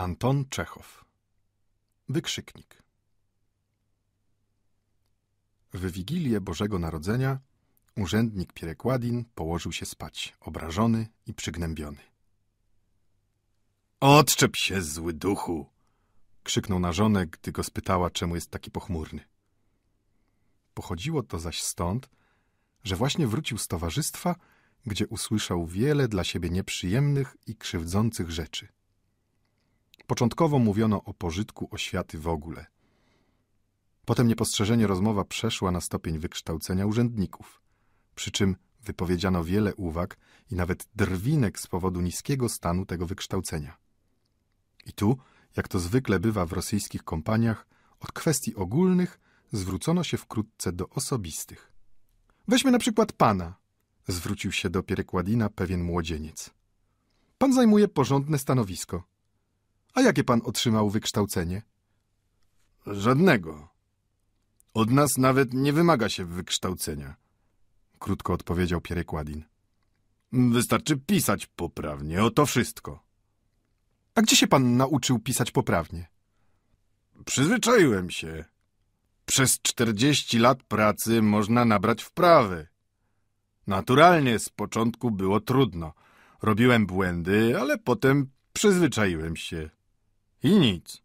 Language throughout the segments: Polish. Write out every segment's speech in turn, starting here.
Anton Czechow Wykrzyknik W Wigilię Bożego Narodzenia urzędnik Pierekładin położył się spać, obrażony i przygnębiony. Odczep się, zły duchu! krzyknął na żonę, gdy go spytała, czemu jest taki pochmurny. Pochodziło to zaś stąd, że właśnie wrócił z towarzystwa, gdzie usłyszał wiele dla siebie nieprzyjemnych i krzywdzących rzeczy – Początkowo mówiono o pożytku oświaty w ogóle. Potem niepostrzeżenie rozmowa przeszła na stopień wykształcenia urzędników, przy czym wypowiedziano wiele uwag i nawet drwinek z powodu niskiego stanu tego wykształcenia. I tu, jak to zwykle bywa w rosyjskich kompaniach, od kwestii ogólnych zwrócono się wkrótce do osobistych. Weźmy na przykład pana, zwrócił się do Pierekładina pewien młodzieniec. Pan zajmuje porządne stanowisko. A jakie pan otrzymał wykształcenie? Żadnego. Od nas nawet nie wymaga się wykształcenia, krótko odpowiedział Pierekładin. Wystarczy pisać poprawnie, oto wszystko. A gdzie się pan nauczył pisać poprawnie? Przyzwyczaiłem się. Przez czterdzieści lat pracy można nabrać wprawy. Naturalnie z początku było trudno. Robiłem błędy, ale potem przyzwyczaiłem się. I nic.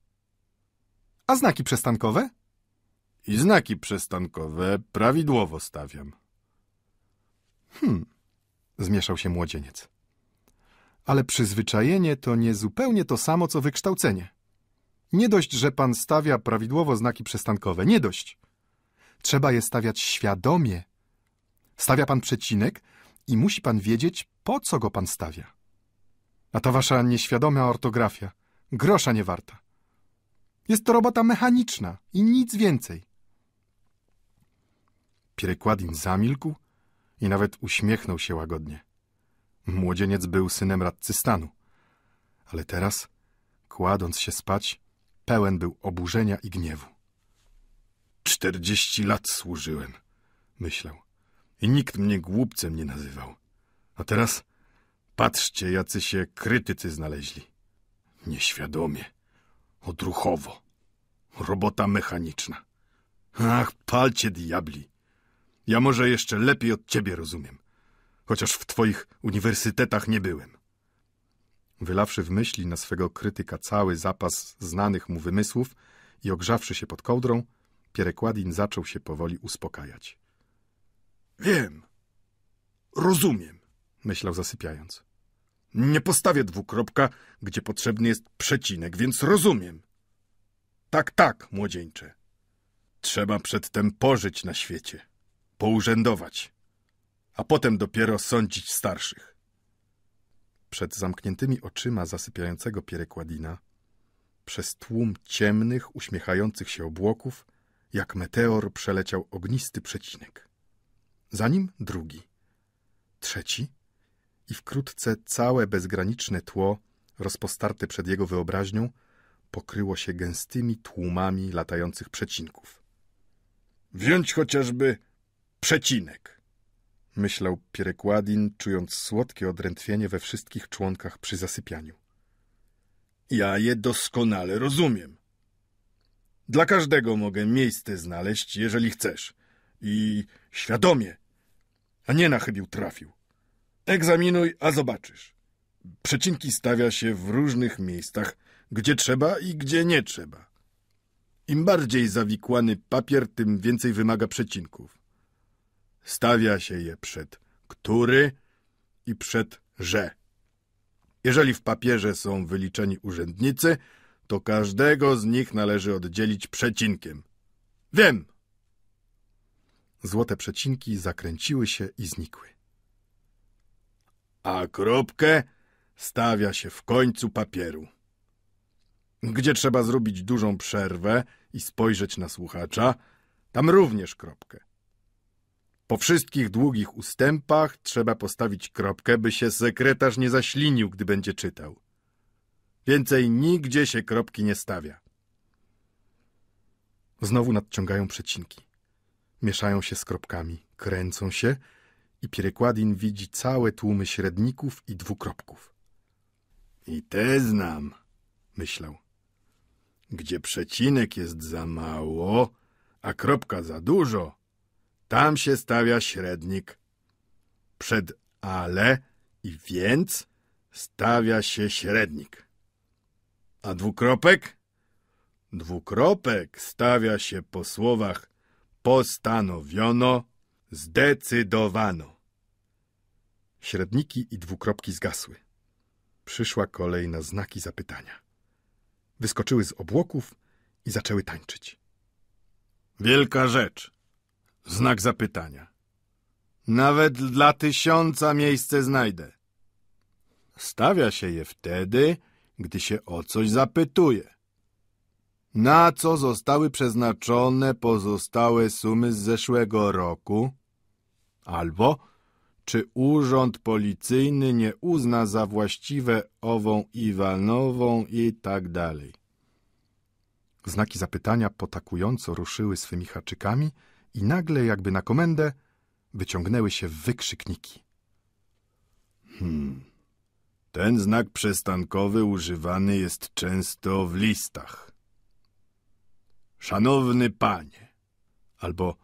A znaki przestankowe? I znaki przestankowe prawidłowo stawiam. Hmm, zmieszał się młodzieniec. Ale przyzwyczajenie to nie zupełnie to samo, co wykształcenie. Nie dość, że pan stawia prawidłowo znaki przestankowe, nie dość. Trzeba je stawiać świadomie. Stawia pan przecinek i musi pan wiedzieć, po co go pan stawia. A ta wasza nieświadoma ortografia – grosza nie warta. Jest to robota mechaniczna i nic więcej. Pierykładin zamilkł i nawet uśmiechnął się łagodnie. Młodzieniec był synem radcy stanu, ale teraz, kładąc się spać, pełen był oburzenia i gniewu. Czterdzieści lat służyłem, myślał, i nikt mnie głupcem nie nazywał. A teraz patrzcie, jacy się krytycy znaleźli. Nieświadomie, odruchowo, robota mechaniczna. Ach, palcie diabli! Ja może jeszcze lepiej od ciebie rozumiem, chociaż w twoich uniwersytetach nie byłem. Wylawszy w myśli na swego krytyka cały zapas znanych mu wymysłów i ogrzawszy się pod kołdrą, Pierekładin zaczął się powoli uspokajać. Wiem, rozumiem, myślał zasypiając. Nie postawię dwukropka, gdzie potrzebny jest przecinek, więc rozumiem. Tak, tak, młodzieńcze. Trzeba przedtem pożyć na świecie, pourzędować, a potem dopiero sądzić starszych. Przed zamkniętymi oczyma zasypiającego Pierekładina, przez tłum ciemnych, uśmiechających się obłoków, jak meteor przeleciał ognisty przecinek. Za nim drugi, trzeci – i wkrótce całe bezgraniczne tło, rozpostarte przed jego wyobraźnią, pokryło się gęstymi tłumami latających przecinków. Wziąć chociażby przecinek, myślał Pierekładin, czując słodkie odrętwienie we wszystkich członkach przy zasypianiu. Ja je doskonale rozumiem. Dla każdego mogę miejsce znaleźć, jeżeli chcesz. I świadomie, a nie na chybił trafił. Egzaminuj, a zobaczysz. Przecinki stawia się w różnych miejscach, gdzie trzeba i gdzie nie trzeba. Im bardziej zawikłany papier, tym więcej wymaga przecinków. Stawia się je przed który i przed że. Jeżeli w papierze są wyliczeni urzędnicy, to każdego z nich należy oddzielić przecinkiem. Wiem! Złote przecinki zakręciły się i znikły a kropkę stawia się w końcu papieru. Gdzie trzeba zrobić dużą przerwę i spojrzeć na słuchacza, tam również kropkę. Po wszystkich długich ustępach trzeba postawić kropkę, by się sekretarz nie zaślinił, gdy będzie czytał. Więcej nigdzie się kropki nie stawia. Znowu nadciągają przecinki. Mieszają się z kropkami, kręcą się i Pierekładin widzi całe tłumy średników i dwukropków. I te znam, myślał. Gdzie przecinek jest za mało, a kropka za dużo, tam się stawia średnik. Przed ale i więc stawia się średnik. A dwukropek? Dwukropek stawia się po słowach postanowiono, zdecydowano średniki i dwukropki zgasły. Przyszła kolej na znaki zapytania. Wyskoczyły z obłoków i zaczęły tańczyć. Wielka rzecz. Znak zapytania. Nawet dla tysiąca miejsce znajdę. Stawia się je wtedy, gdy się o coś zapytuje. Na co zostały przeznaczone pozostałe sumy z zeszłego roku? Albo czy urząd policyjny nie uzna za właściwe ową Iwanową i tak dalej. Znaki zapytania potakująco ruszyły swymi haczykami i nagle, jakby na komendę, wyciągnęły się wykrzykniki. Hmm. Ten znak przestankowy używany jest często w listach. Szanowny panie, albo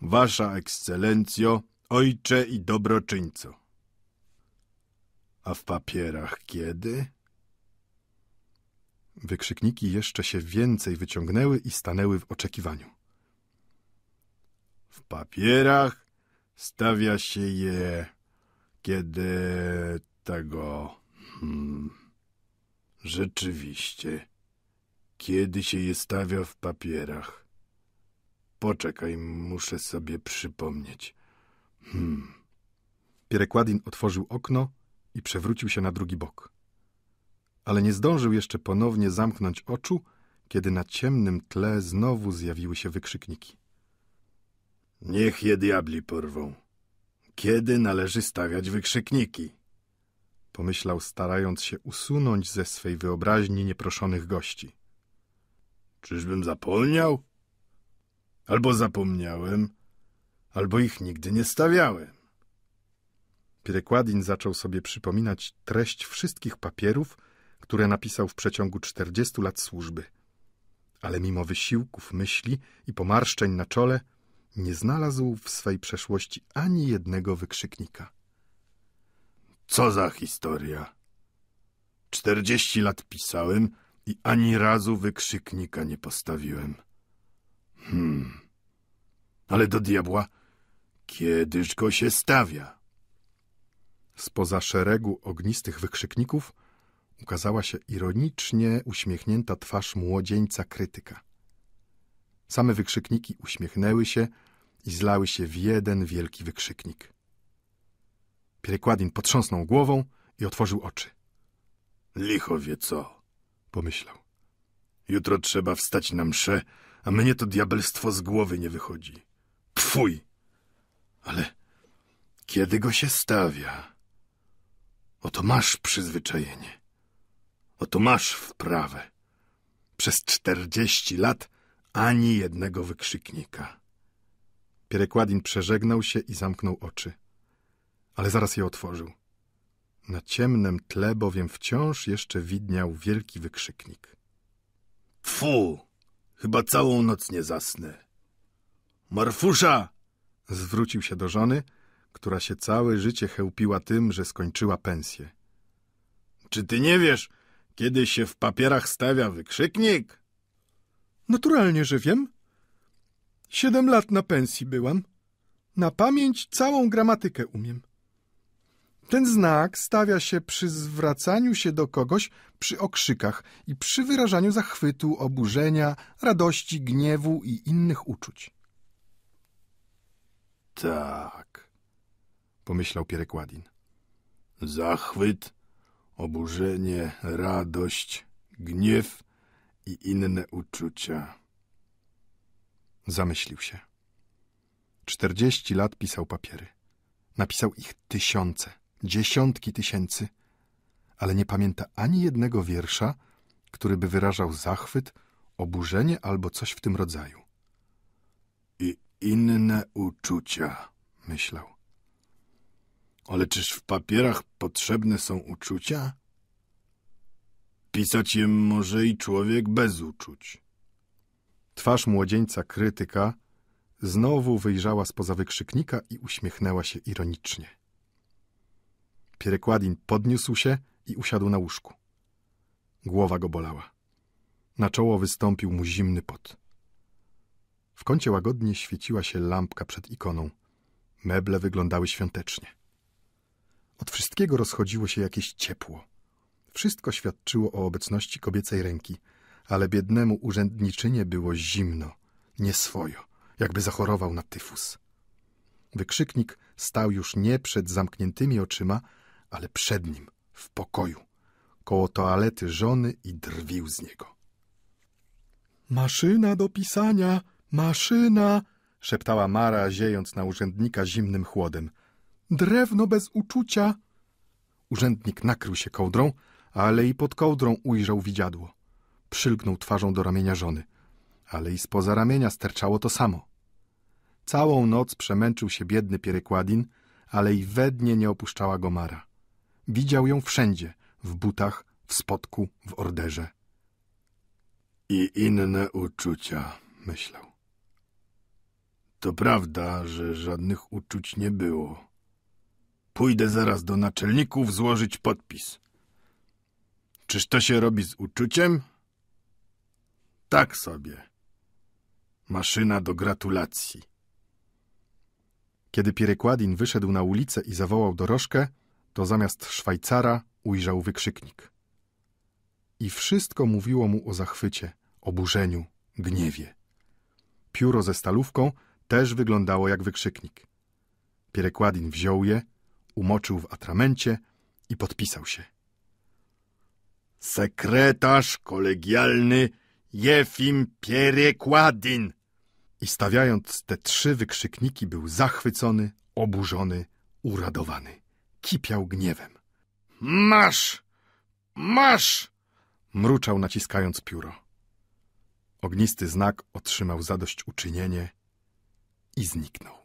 wasza ekscelencjo, Ojcze i dobroczyńco. A w papierach kiedy? Wykrzykniki jeszcze się więcej wyciągnęły i stanęły w oczekiwaniu. W papierach stawia się je, kiedy tego... Hmm, rzeczywiście, kiedy się je stawia w papierach? Poczekaj, muszę sobie przypomnieć. Hmm. Pierekładin otworzył okno i przewrócił się na drugi bok. Ale nie zdążył jeszcze ponownie zamknąć oczu, kiedy na ciemnym tle znowu zjawiły się wykrzykniki. Niech je diabli porwą. Kiedy należy stawiać wykrzykniki? Pomyślał, starając się usunąć ze swej wyobraźni nieproszonych gości. Czyżbym zapomniał? Albo zapomniałem? albo ich nigdy nie stawiałem. Piekładin zaczął sobie przypominać treść wszystkich papierów, które napisał w przeciągu 40 lat służby. Ale mimo wysiłków myśli i pomarszczeń na czole, nie znalazł w swej przeszłości ani jednego wykrzyknika. Co za historia! Czterdzieści lat pisałem i ani razu wykrzyknika nie postawiłem. Hmm. Ale do diabła Kiedyż go się stawia? Spoza szeregu ognistych wykrzykników ukazała się ironicznie uśmiechnięta twarz młodzieńca krytyka. Same wykrzykniki uśmiechnęły się i zlały się w jeden wielki wykrzyknik. Pierekładin potrząsnął głową i otworzył oczy. Licho wie co, pomyślał. Jutro trzeba wstać na mszę, a mnie to diabelstwo z głowy nie wychodzi. Pfuj! Ale kiedy go się stawia, oto masz przyzwyczajenie, oto masz wprawę. Przez czterdzieści lat ani jednego wykrzyknika. Pierekładin przeżegnał się i zamknął oczy, ale zaraz je otworzył. Na ciemnym tle bowiem wciąż jeszcze widniał wielki wykrzyknik. Fu! Chyba całą noc nie zasnę. Marfusza! Zwrócił się do żony, która się całe życie chełpiła tym, że skończyła pensję. Czy ty nie wiesz, kiedy się w papierach stawia wykrzyknik? Naturalnie, że wiem. Siedem lat na pensji byłam. Na pamięć całą gramatykę umiem. Ten znak stawia się przy zwracaniu się do kogoś przy okrzykach i przy wyrażaniu zachwytu, oburzenia, radości, gniewu i innych uczuć. Tak, pomyślał Pierekładin. Zachwyt, oburzenie, radość, gniew i inne uczucia. Zamyślił się. Czterdzieści lat pisał papiery. Napisał ich tysiące, dziesiątki tysięcy, ale nie pamięta ani jednego wiersza, który by wyrażał zachwyt, oburzenie albo coś w tym rodzaju. Inne uczucia, myślał. Ale czyż w papierach potrzebne są uczucia? Pisać je może i człowiek bez uczuć. Twarz młodzieńca krytyka znowu wyjrzała spoza wykrzyknika i uśmiechnęła się ironicznie. Pierekładin podniósł się i usiadł na łóżku. Głowa go bolała. Na czoło wystąpił mu zimny pot. W kącie łagodnie świeciła się lampka przed ikoną. Meble wyglądały świątecznie. Od wszystkiego rozchodziło się jakieś ciepło. Wszystko świadczyło o obecności kobiecej ręki, ale biednemu urzędniczynie było zimno, nieswojo, jakby zachorował na tyfus. Wykrzyknik stał już nie przed zamkniętymi oczyma, ale przed nim, w pokoju, koło toalety żony i drwił z niego. — Maszyna do pisania! Maszyna! szeptała Mara, ziejąc na urzędnika zimnym chłodem. Drewno bez uczucia! Urzędnik nakrył się kołdrą, ale i pod kołdrą ujrzał widziadło. Przylgnął twarzą do ramienia żony, ale i spoza ramienia sterczało to samo. Całą noc przemęczył się biedny pierykładin, ale i we dnie nie opuszczała go Mara. Widział ją wszędzie, w butach, w spotku, w orderze. I inne uczucia, myślał. To prawda, że żadnych uczuć nie było. Pójdę zaraz do naczelników złożyć podpis. Czyż to się robi z uczuciem? Tak sobie. Maszyna do gratulacji. Kiedy Pierekładin wyszedł na ulicę i zawołał dorożkę, to zamiast Szwajcara ujrzał wykrzyknik. I wszystko mówiło mu o zachwycie, oburzeniu, gniewie. Pióro ze stalówką też wyglądało jak wykrzyknik. Pierekładin wziął je, umoczył w atramencie i podpisał się. Sekretarz kolegialny Jefim Pierekładin! I stawiając te trzy wykrzykniki był zachwycony, oburzony, uradowany. Kipiał gniewem. Masz! Masz! Mruczał naciskając pióro. Ognisty znak otrzymał zadośćuczynienie i zniknął.